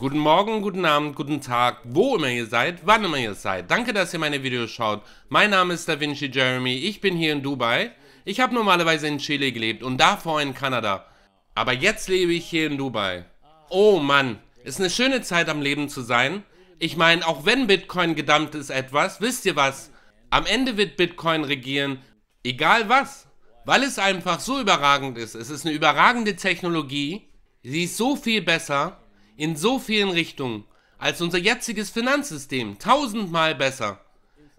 Guten Morgen, guten Abend, guten Tag, wo immer ihr seid, wann immer ihr seid. Danke, dass ihr meine Videos schaut. Mein Name ist Da Vinci Jeremy, ich bin hier in Dubai. Ich habe normalerweise in Chile gelebt und davor in Kanada. Aber jetzt lebe ich hier in Dubai. Oh Mann, ist eine schöne Zeit am Leben zu sein. Ich meine, auch wenn Bitcoin gedammt ist etwas, wisst ihr was? Am Ende wird Bitcoin regieren, egal was. Weil es einfach so überragend ist. Es ist eine überragende Technologie. Sie ist so viel besser in so vielen Richtungen als unser jetziges Finanzsystem, tausendmal besser.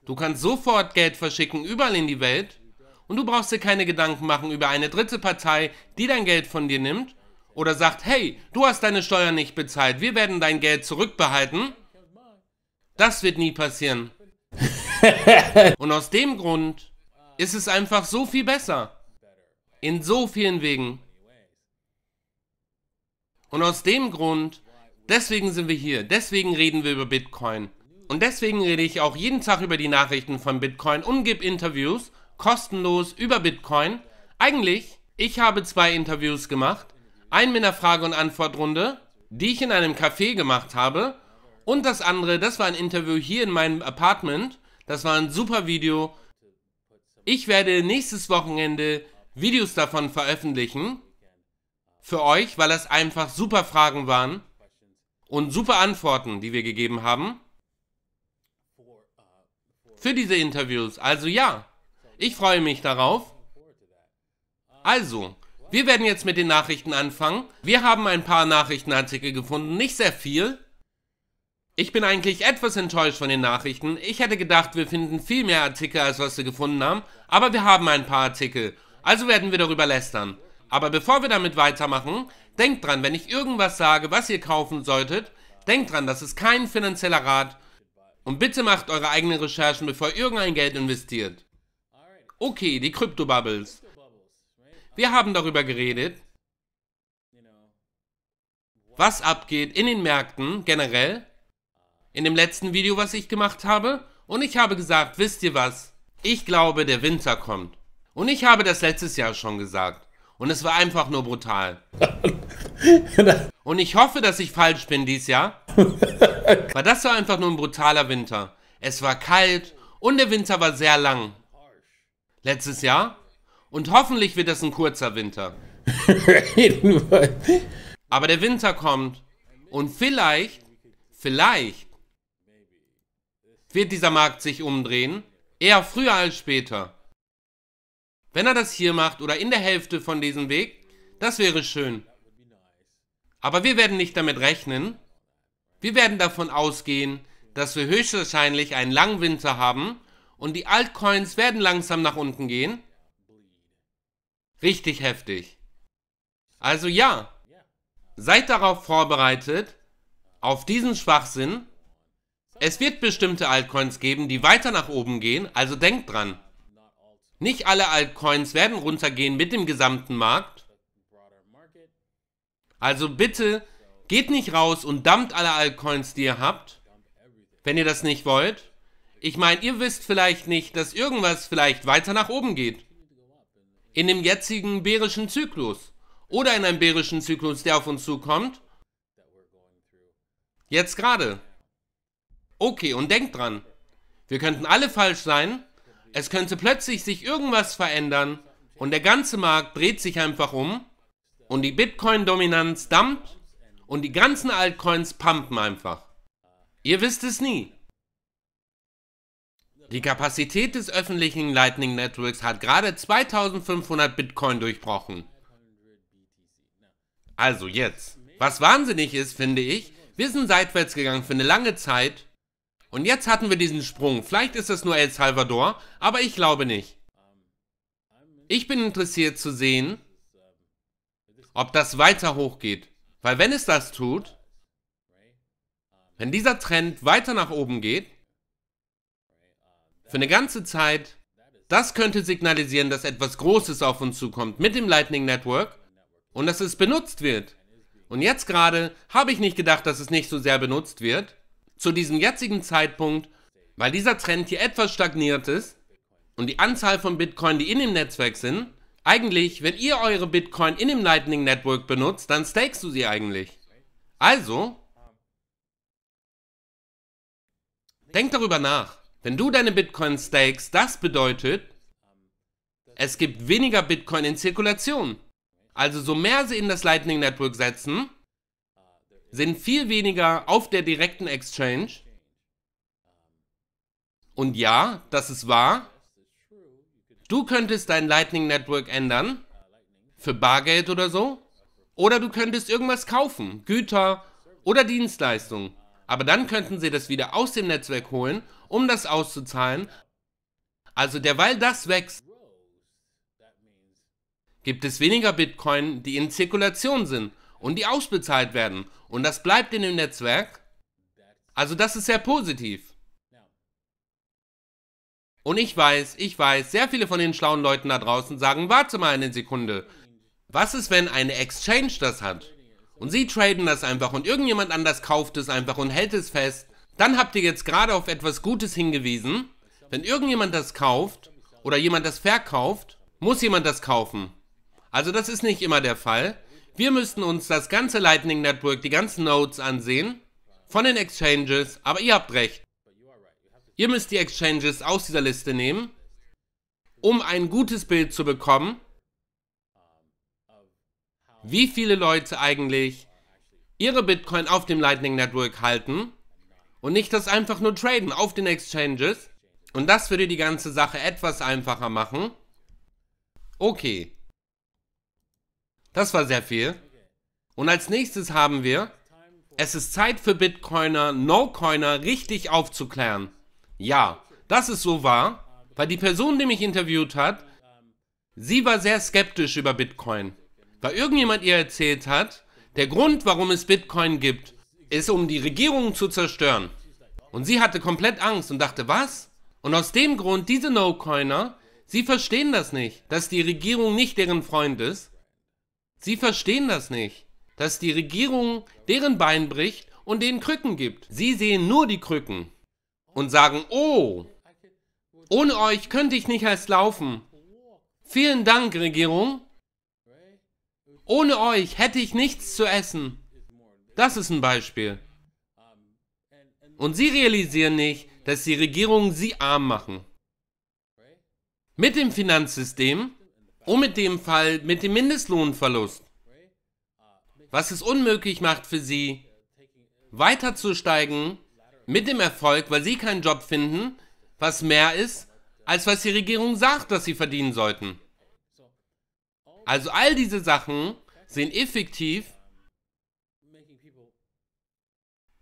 Du kannst sofort Geld verschicken überall in die Welt und du brauchst dir keine Gedanken machen über eine dritte Partei, die dein Geld von dir nimmt oder sagt, hey, du hast deine Steuern nicht bezahlt, wir werden dein Geld zurückbehalten. Das wird nie passieren. und aus dem Grund ist es einfach so viel besser. In so vielen Wegen. Und aus dem Grund Deswegen sind wir hier. Deswegen reden wir über Bitcoin. Und deswegen rede ich auch jeden Tag über die Nachrichten von Bitcoin und gebe Interviews kostenlos über Bitcoin. Eigentlich, ich habe zwei Interviews gemacht. Einen mit einer Frage- und Antwortrunde, die ich in einem Café gemacht habe. Und das andere, das war ein Interview hier in meinem Apartment. Das war ein super Video. Ich werde nächstes Wochenende Videos davon veröffentlichen. Für euch, weil das einfach super Fragen waren und super Antworten, die wir gegeben haben für diese Interviews. Also ja, ich freue mich darauf. Also, wir werden jetzt mit den Nachrichten anfangen. Wir haben ein paar Nachrichtenartikel gefunden, nicht sehr viel. Ich bin eigentlich etwas enttäuscht von den Nachrichten. Ich hätte gedacht, wir finden viel mehr Artikel, als was wir gefunden haben. Aber wir haben ein paar Artikel. Also werden wir darüber lästern. Aber bevor wir damit weitermachen, denkt dran, wenn ich irgendwas sage, was ihr kaufen solltet, denkt dran, das ist kein finanzieller Rat. Und bitte macht eure eigenen Recherchen, bevor ihr irgendein Geld investiert. Okay, die Kryptobubbles. Wir haben darüber geredet, was abgeht in den Märkten generell, in dem letzten Video, was ich gemacht habe. Und ich habe gesagt, wisst ihr was? Ich glaube, der Winter kommt. Und ich habe das letztes Jahr schon gesagt. Und es war einfach nur brutal. Und ich hoffe, dass ich falsch bin dies Jahr. Weil das war einfach nur ein brutaler Winter. Es war kalt und der Winter war sehr lang. Letztes Jahr. Und hoffentlich wird das ein kurzer Winter. Aber der Winter kommt. Und vielleicht, vielleicht wird dieser Markt sich umdrehen. Eher früher als später. Wenn er das hier macht oder in der Hälfte von diesem Weg, das wäre schön. Aber wir werden nicht damit rechnen. Wir werden davon ausgehen, dass wir höchstwahrscheinlich einen langen Winter haben und die Altcoins werden langsam nach unten gehen. Richtig heftig. Also ja, seid darauf vorbereitet, auf diesen Schwachsinn. Es wird bestimmte Altcoins geben, die weiter nach oben gehen, also denkt dran. Nicht alle Altcoins werden runtergehen mit dem gesamten Markt. Also bitte geht nicht raus und dumpt alle Altcoins, die ihr habt, wenn ihr das nicht wollt. Ich meine, ihr wisst vielleicht nicht, dass irgendwas vielleicht weiter nach oben geht. In dem jetzigen bärischen Zyklus oder in einem bärischen Zyklus, der auf uns zukommt. Jetzt gerade. Okay, und denkt dran, wir könnten alle falsch sein es könnte plötzlich sich irgendwas verändern und der ganze Markt dreht sich einfach um und die Bitcoin-Dominanz dampft und die ganzen Altcoins pumpen einfach. Ihr wisst es nie. Die Kapazität des öffentlichen Lightning Networks hat gerade 2500 Bitcoin durchbrochen. Also jetzt. Was wahnsinnig ist, finde ich, wir sind seitwärts gegangen für eine lange Zeit und jetzt hatten wir diesen Sprung. Vielleicht ist das nur El Salvador, aber ich glaube nicht. Ich bin interessiert zu sehen, ob das weiter hochgeht. Weil wenn es das tut, wenn dieser Trend weiter nach oben geht, für eine ganze Zeit, das könnte signalisieren, dass etwas Großes auf uns zukommt mit dem Lightning Network und dass es benutzt wird. Und jetzt gerade habe ich nicht gedacht, dass es nicht so sehr benutzt wird, zu diesem jetzigen Zeitpunkt, weil dieser Trend hier etwas stagniert ist und die Anzahl von Bitcoin, die in dem Netzwerk sind, eigentlich, wenn ihr eure Bitcoin in dem Lightning Network benutzt, dann stakest du sie eigentlich. Also, denk darüber nach. Wenn du deine Bitcoin stakest, das bedeutet, es gibt weniger Bitcoin in Zirkulation. Also so mehr sie in das Lightning Network setzen, sind viel weniger auf der direkten Exchange. Und ja, das ist wahr. Du könntest dein Lightning Network ändern. Für Bargeld oder so. Oder du könntest irgendwas kaufen. Güter oder Dienstleistungen. Aber dann könnten sie das wieder aus dem Netzwerk holen, um das auszuzahlen. Also derweil das wächst, gibt es weniger Bitcoin, die in Zirkulation sind und die ausbezahlt werden. Und das bleibt in dem Netzwerk. Also das ist sehr positiv. Und ich weiß, ich weiß, sehr viele von den schlauen Leuten da draußen sagen, warte mal eine Sekunde. Was ist, wenn eine Exchange das hat? Und sie traden das einfach und irgendjemand anders kauft es einfach und hält es fest. Dann habt ihr jetzt gerade auf etwas Gutes hingewiesen. Wenn irgendjemand das kauft oder jemand das verkauft, muss jemand das kaufen. Also das ist nicht immer der Fall. Wir müssten uns das ganze Lightning Network, die ganzen Nodes ansehen, von den Exchanges, aber ihr habt recht. Ihr müsst die Exchanges aus dieser Liste nehmen, um ein gutes Bild zu bekommen, wie viele Leute eigentlich ihre Bitcoin auf dem Lightning Network halten und nicht das einfach nur traden auf den Exchanges. Und das würde die ganze Sache etwas einfacher machen. Okay, das war sehr viel. Und als nächstes haben wir, es ist Zeit für Bitcoiner, No-Coiner richtig aufzuklären. Ja, das ist so wahr, weil die Person, die mich interviewt hat, sie war sehr skeptisch über Bitcoin. Weil irgendjemand ihr erzählt hat, der Grund, warum es Bitcoin gibt, ist, um die Regierung zu zerstören. Und sie hatte komplett Angst und dachte, was? Und aus dem Grund, diese No-Coiner, sie verstehen das nicht, dass die Regierung nicht deren Freund ist, Sie verstehen das nicht, dass die Regierung deren Bein bricht und denen Krücken gibt. Sie sehen nur die Krücken und sagen, oh, ohne euch könnte ich nicht erst laufen. Vielen Dank, Regierung. Ohne euch hätte ich nichts zu essen. Das ist ein Beispiel. Und sie realisieren nicht, dass die Regierungen sie arm machen. Mit dem Finanzsystem und mit dem Fall mit dem Mindestlohnverlust, was es unmöglich macht für sie, weiterzusteigen mit dem Erfolg, weil sie keinen Job finden, was mehr ist, als was die Regierung sagt, dass sie verdienen sollten. Also all diese Sachen sind effektiv,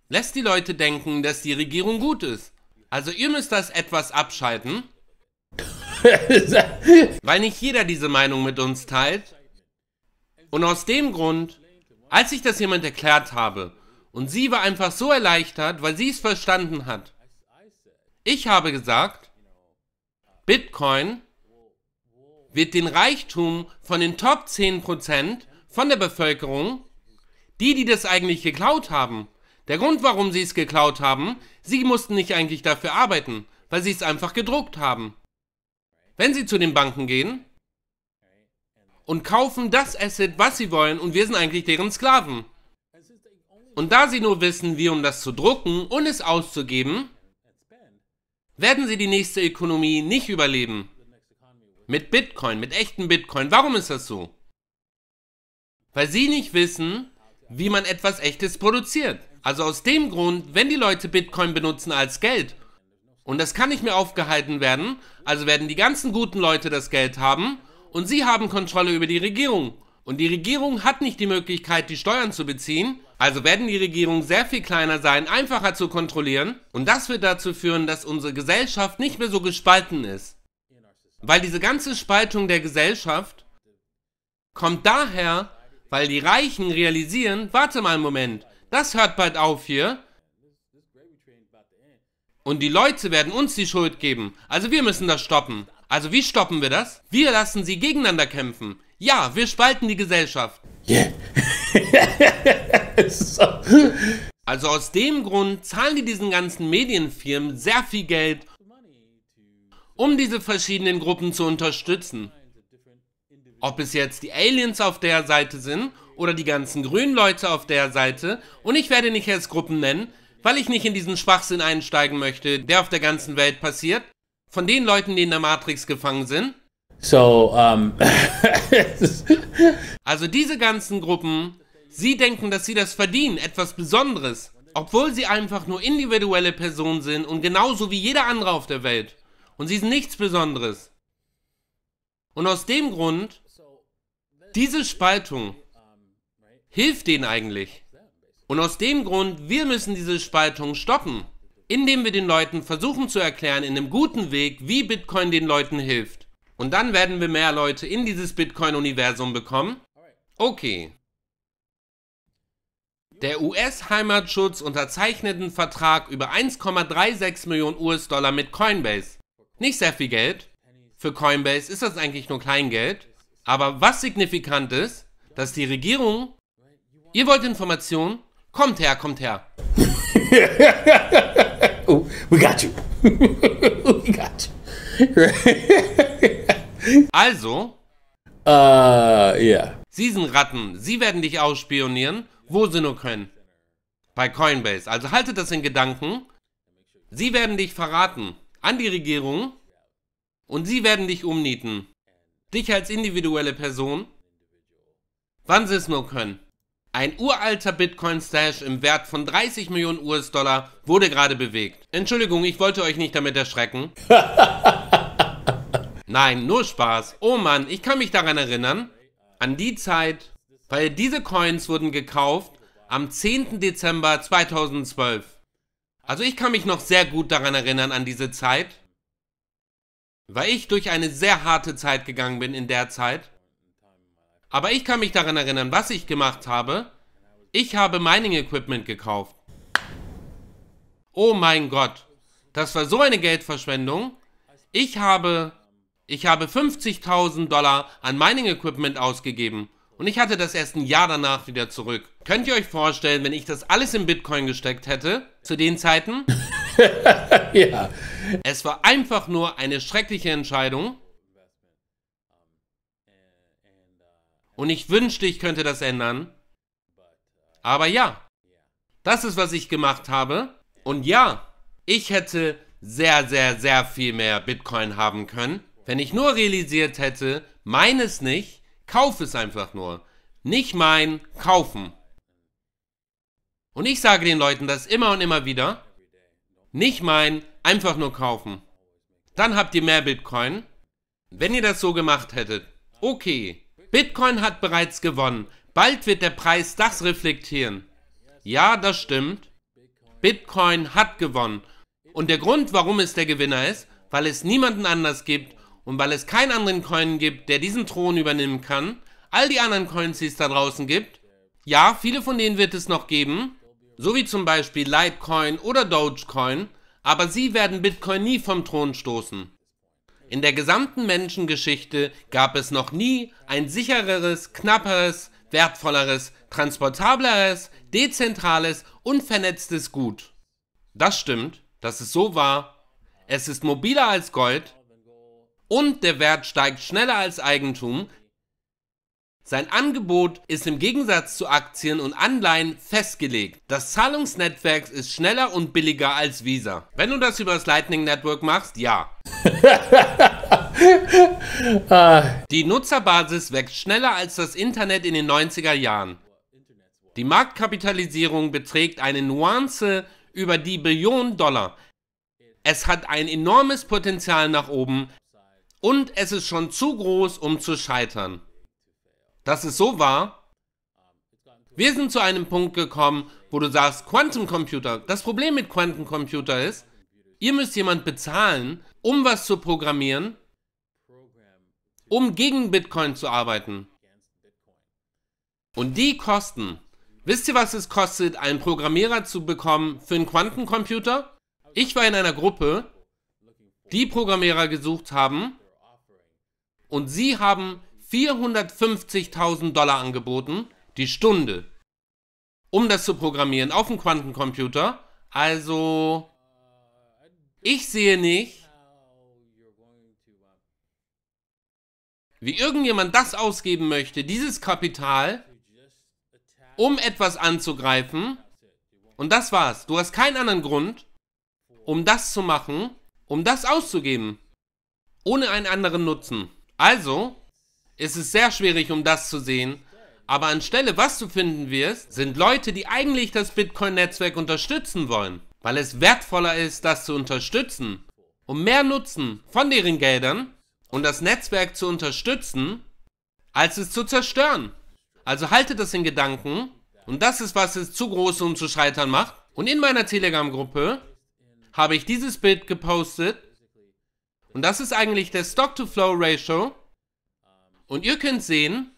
lässt die Leute denken, dass die Regierung gut ist. Also ihr müsst das etwas abschalten. Weil nicht jeder diese Meinung mit uns teilt. Und aus dem Grund, als ich das jemand erklärt habe, und sie war einfach so erleichtert, weil sie es verstanden hat. Ich habe gesagt, Bitcoin wird den Reichtum von den Top 10% von der Bevölkerung, die, die das eigentlich geklaut haben, der Grund, warum sie es geklaut haben, sie mussten nicht eigentlich dafür arbeiten, weil sie es einfach gedruckt haben. Wenn sie zu den Banken gehen und kaufen das Asset, was sie wollen, und wir sind eigentlich deren Sklaven. Und da sie nur wissen, wie um das zu drucken und es auszugeben, werden sie die nächste Ökonomie nicht überleben. Mit Bitcoin, mit echten Bitcoin. Warum ist das so? Weil sie nicht wissen, wie man etwas Echtes produziert. Also aus dem Grund, wenn die Leute Bitcoin benutzen als Geld, und das kann nicht mehr aufgehalten werden, also werden die ganzen guten Leute das Geld haben und sie haben Kontrolle über die Regierung. Und die Regierung hat nicht die Möglichkeit, die Steuern zu beziehen, also werden die Regierungen sehr viel kleiner sein, einfacher zu kontrollieren und das wird dazu führen, dass unsere Gesellschaft nicht mehr so gespalten ist. Weil diese ganze Spaltung der Gesellschaft kommt daher, weil die Reichen realisieren, warte mal einen Moment, das hört bald auf hier, und die Leute werden uns die Schuld geben. Also wir müssen das stoppen. Also wie stoppen wir das? Wir lassen sie gegeneinander kämpfen. Ja, wir spalten die Gesellschaft. Yeah. Also aus dem Grund zahlen die diesen ganzen Medienfirmen sehr viel Geld, um diese verschiedenen Gruppen zu unterstützen. Ob es jetzt die Aliens auf der Seite sind oder die ganzen grünen Leute auf der Seite, und ich werde nicht erst Gruppen nennen, weil ich nicht in diesen Schwachsinn einsteigen möchte, der auf der ganzen Welt passiert, von den Leuten, die in der Matrix gefangen sind. So, um. Ähm, also diese ganzen Gruppen, sie denken, dass sie das verdienen, etwas Besonderes, obwohl sie einfach nur individuelle Personen sind und genauso wie jeder andere auf der Welt. Und sie sind nichts Besonderes. Und aus dem Grund, diese Spaltung hilft denen eigentlich. Und aus dem Grund, wir müssen diese Spaltung stoppen, indem wir den Leuten versuchen zu erklären, in einem guten Weg, wie Bitcoin den Leuten hilft. Und dann werden wir mehr Leute in dieses Bitcoin-Universum bekommen. Okay. Der US-Heimatschutz unterzeichnet einen Vertrag über 1,36 Millionen US-Dollar mit Coinbase. Nicht sehr viel Geld. Für Coinbase ist das eigentlich nur Kleingeld. Aber was signifikant ist, dass die Regierung... Ihr wollt Informationen? Kommt her, kommt her. oh, we got you. we got you. also? Äh, uh, ja. Yeah. Sie sind Ratten. Sie werden dich ausspionieren, wo sie nur können. Bei Coinbase. Also halte das in Gedanken. Sie werden dich verraten. An die Regierung. Und sie werden dich umnieten. Dich als individuelle Person. Wann sie es nur können. Ein uralter Bitcoin-Stash im Wert von 30 Millionen US-Dollar wurde gerade bewegt. Entschuldigung, ich wollte euch nicht damit erschrecken. Nein, nur Spaß. Oh Mann, ich kann mich daran erinnern, an die Zeit, weil diese Coins wurden gekauft am 10. Dezember 2012. Also ich kann mich noch sehr gut daran erinnern an diese Zeit, weil ich durch eine sehr harte Zeit gegangen bin in der Zeit. Aber ich kann mich daran erinnern, was ich gemacht habe. Ich habe Mining Equipment gekauft. Oh mein Gott. Das war so eine Geldverschwendung. Ich habe, ich habe 50.000 Dollar an Mining Equipment ausgegeben. Und ich hatte das erst ein Jahr danach wieder zurück. Könnt ihr euch vorstellen, wenn ich das alles in Bitcoin gesteckt hätte, zu den Zeiten? ja. Es war einfach nur eine schreckliche Entscheidung. Und ich wünschte, ich könnte das ändern. Aber ja, das ist, was ich gemacht habe. Und ja, ich hätte sehr, sehr, sehr viel mehr Bitcoin haben können, wenn ich nur realisiert hätte, meines nicht, kauf es einfach nur. Nicht mein, kaufen. Und ich sage den Leuten das immer und immer wieder. Nicht mein, einfach nur kaufen. Dann habt ihr mehr Bitcoin. Wenn ihr das so gemacht hättet, okay. Bitcoin hat bereits gewonnen. Bald wird der Preis das reflektieren. Ja, das stimmt. Bitcoin hat gewonnen. Und der Grund, warum es der Gewinner ist, weil es niemanden anders gibt und weil es keinen anderen Coin gibt, der diesen Thron übernehmen kann, all die anderen Coins, die es da draußen gibt, ja, viele von denen wird es noch geben, so wie zum Beispiel Litecoin oder Dogecoin, aber sie werden Bitcoin nie vom Thron stoßen. In der gesamten Menschengeschichte gab es noch nie ein sichereres, knapperes, wertvolleres, transportableres, dezentrales und vernetztes Gut. Das stimmt, das ist so wahr. Es ist mobiler als Gold und der Wert steigt schneller als Eigentum, sein Angebot ist im Gegensatz zu Aktien und Anleihen festgelegt. Das Zahlungsnetzwerk ist schneller und billiger als Visa. Wenn du das über das Lightning Network machst, ja. Ah. Die Nutzerbasis wächst schneller als das Internet in den 90er Jahren. Die Marktkapitalisierung beträgt eine Nuance über die Billionen Dollar. Es hat ein enormes Potenzial nach oben und es ist schon zu groß, um zu scheitern dass es so war, wir sind zu einem Punkt gekommen, wo du sagst, Quantencomputer, das Problem mit Quantencomputer ist, ihr müsst jemand bezahlen, um was zu programmieren, um gegen Bitcoin zu arbeiten. Und die Kosten, wisst ihr, was es kostet, einen Programmierer zu bekommen für einen Quantencomputer? Ich war in einer Gruppe, die Programmierer gesucht haben und sie haben 450.000 Dollar angeboten, die Stunde, um das zu programmieren auf dem Quantencomputer. Also, ich sehe nicht, wie irgendjemand das ausgeben möchte, dieses Kapital, um etwas anzugreifen. Und das war's. Du hast keinen anderen Grund, um das zu machen, um das auszugeben. Ohne einen anderen Nutzen. Also, ist es sehr schwierig, um das zu sehen. Aber anstelle, was du finden wirst, sind Leute, die eigentlich das Bitcoin-Netzwerk unterstützen wollen, weil es wertvoller ist, das zu unterstützen, um mehr Nutzen von deren Geldern und das Netzwerk zu unterstützen, als es zu zerstören. Also halte das in Gedanken und das ist, was es zu groß und zu scheitern macht. Und in meiner Telegram-Gruppe habe ich dieses Bild gepostet und das ist eigentlich der Stock-to-Flow-Ratio und ihr könnt sehen,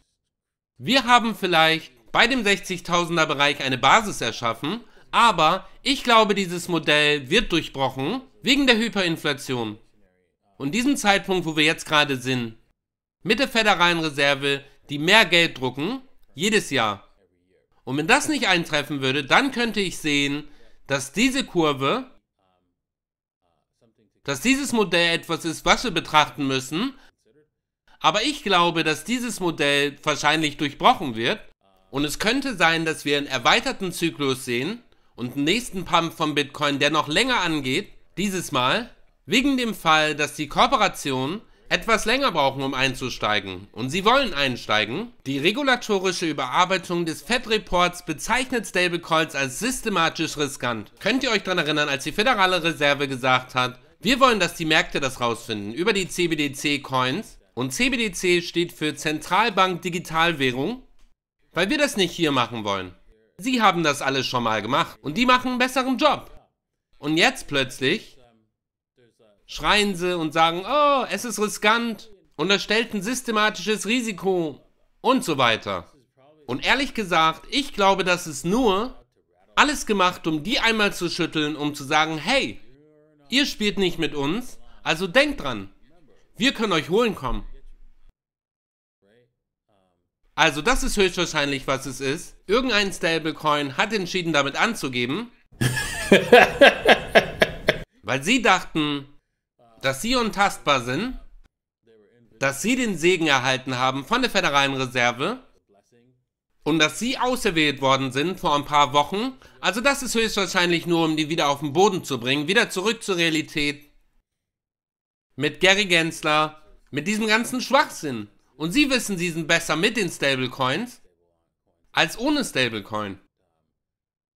wir haben vielleicht bei dem 60.000er Bereich eine Basis erschaffen, aber ich glaube, dieses Modell wird durchbrochen wegen der Hyperinflation. Und diesem Zeitpunkt, wo wir jetzt gerade sind, mit der Federalen Reserve, die mehr Geld drucken, jedes Jahr. Und wenn das nicht eintreffen würde, dann könnte ich sehen, dass diese Kurve, dass dieses Modell etwas ist, was wir betrachten müssen, aber ich glaube, dass dieses Modell wahrscheinlich durchbrochen wird und es könnte sein, dass wir einen erweiterten Zyklus sehen und einen nächsten Pump von Bitcoin, der noch länger angeht, dieses Mal, wegen dem Fall, dass die Korporationen etwas länger brauchen, um einzusteigen. Und sie wollen einsteigen. Die regulatorische Überarbeitung des Fed-Reports bezeichnet Stablecoins als systematisch riskant. Könnt ihr euch daran erinnern, als die Federale Reserve gesagt hat, wir wollen, dass die Märkte das rausfinden über die CBDC-Coins und CBDC steht für Zentralbank Digitalwährung, weil wir das nicht hier machen wollen. Sie haben das alles schon mal gemacht und die machen einen besseren Job. Und jetzt plötzlich schreien sie und sagen, oh, es ist riskant, und stellt ein systematisches Risiko und so weiter. Und ehrlich gesagt, ich glaube, das ist nur alles gemacht, um die einmal zu schütteln, um zu sagen, hey, ihr spielt nicht mit uns, also denkt dran. Wir können euch holen kommen. Also das ist höchstwahrscheinlich, was es ist. Irgendein Stablecoin hat entschieden, damit anzugeben. weil sie dachten, dass sie untastbar sind, dass sie den Segen erhalten haben von der Federalen Reserve und dass sie auserwählt worden sind vor ein paar Wochen. Also das ist höchstwahrscheinlich nur, um die wieder auf den Boden zu bringen, wieder zurück zur Realität, mit Gary Gensler, mit diesem ganzen Schwachsinn. Und sie wissen, sie sind besser mit den Stablecoins als ohne Stablecoin.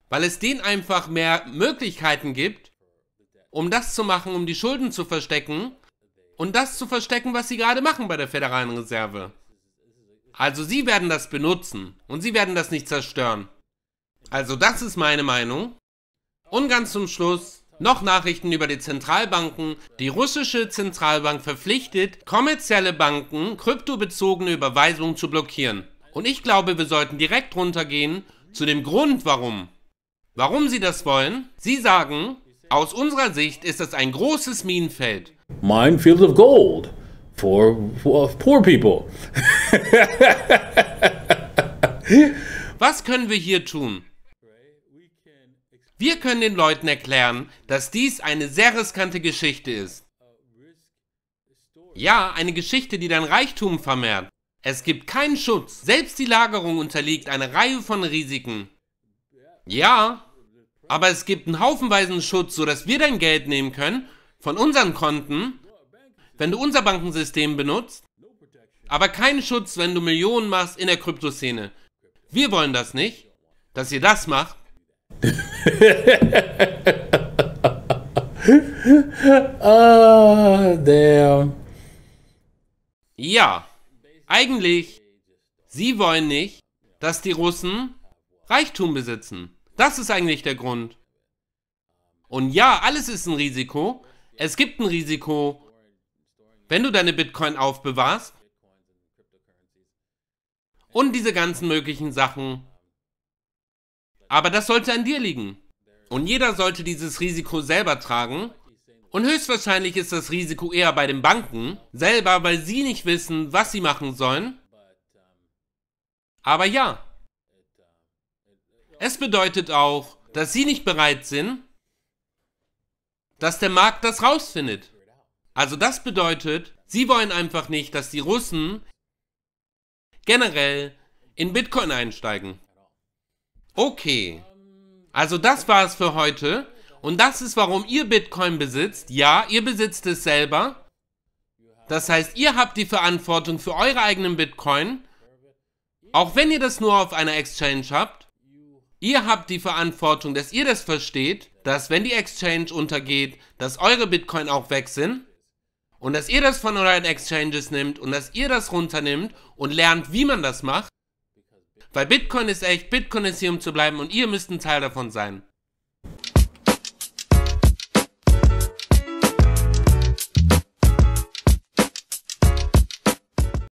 Weil es denen einfach mehr Möglichkeiten gibt, um das zu machen, um die Schulden zu verstecken und das zu verstecken, was sie gerade machen bei der Federalen Reserve. Also sie werden das benutzen und sie werden das nicht zerstören. Also das ist meine Meinung. Und ganz zum Schluss noch Nachrichten über die Zentralbanken. Die russische Zentralbank verpflichtet, kommerzielle Banken kryptobezogene Überweisungen zu blockieren. Und ich glaube, wir sollten direkt runtergehen zu dem Grund, warum. Warum sie das wollen? Sie sagen, aus unserer Sicht ist das ein großes Minenfeld. Minefields of gold for, for poor people. Was können wir hier tun? Wir können den Leuten erklären, dass dies eine sehr riskante Geschichte ist. Ja, eine Geschichte, die dein Reichtum vermehrt. Es gibt keinen Schutz. Selbst die Lagerung unterliegt einer Reihe von Risiken. Ja, aber es gibt einen haufenweisen Schutz, sodass wir dein Geld nehmen können von unseren Konten, wenn du unser Bankensystem benutzt, aber keinen Schutz, wenn du Millionen machst in der Kryptoszene. Wir wollen das nicht, dass ihr das macht ah, damn. Ja, eigentlich. Sie wollen nicht, dass die Russen Reichtum besitzen. Das ist eigentlich der Grund. Und ja, alles ist ein Risiko. Es gibt ein Risiko, wenn du deine Bitcoin aufbewahrst. Und diese ganzen möglichen Sachen. Aber das sollte an dir liegen. Und jeder sollte dieses Risiko selber tragen. Und höchstwahrscheinlich ist das Risiko eher bei den Banken selber, weil sie nicht wissen, was sie machen sollen. Aber ja, es bedeutet auch, dass sie nicht bereit sind, dass der Markt das rausfindet. Also das bedeutet, sie wollen einfach nicht, dass die Russen generell in Bitcoin einsteigen. Okay. Also das war es für heute. Und das ist, warum ihr Bitcoin besitzt. Ja, ihr besitzt es selber. Das heißt, ihr habt die Verantwortung für eure eigenen Bitcoin. Auch wenn ihr das nur auf einer Exchange habt. Ihr habt die Verantwortung, dass ihr das versteht, dass wenn die Exchange untergeht, dass eure Bitcoin auch weg sind. Und dass ihr das von euren Exchanges nimmt und dass ihr das runternimmt und lernt, wie man das macht. Weil Bitcoin ist echt, Bitcoin ist hier, um zu bleiben und ihr müsst ein Teil davon sein.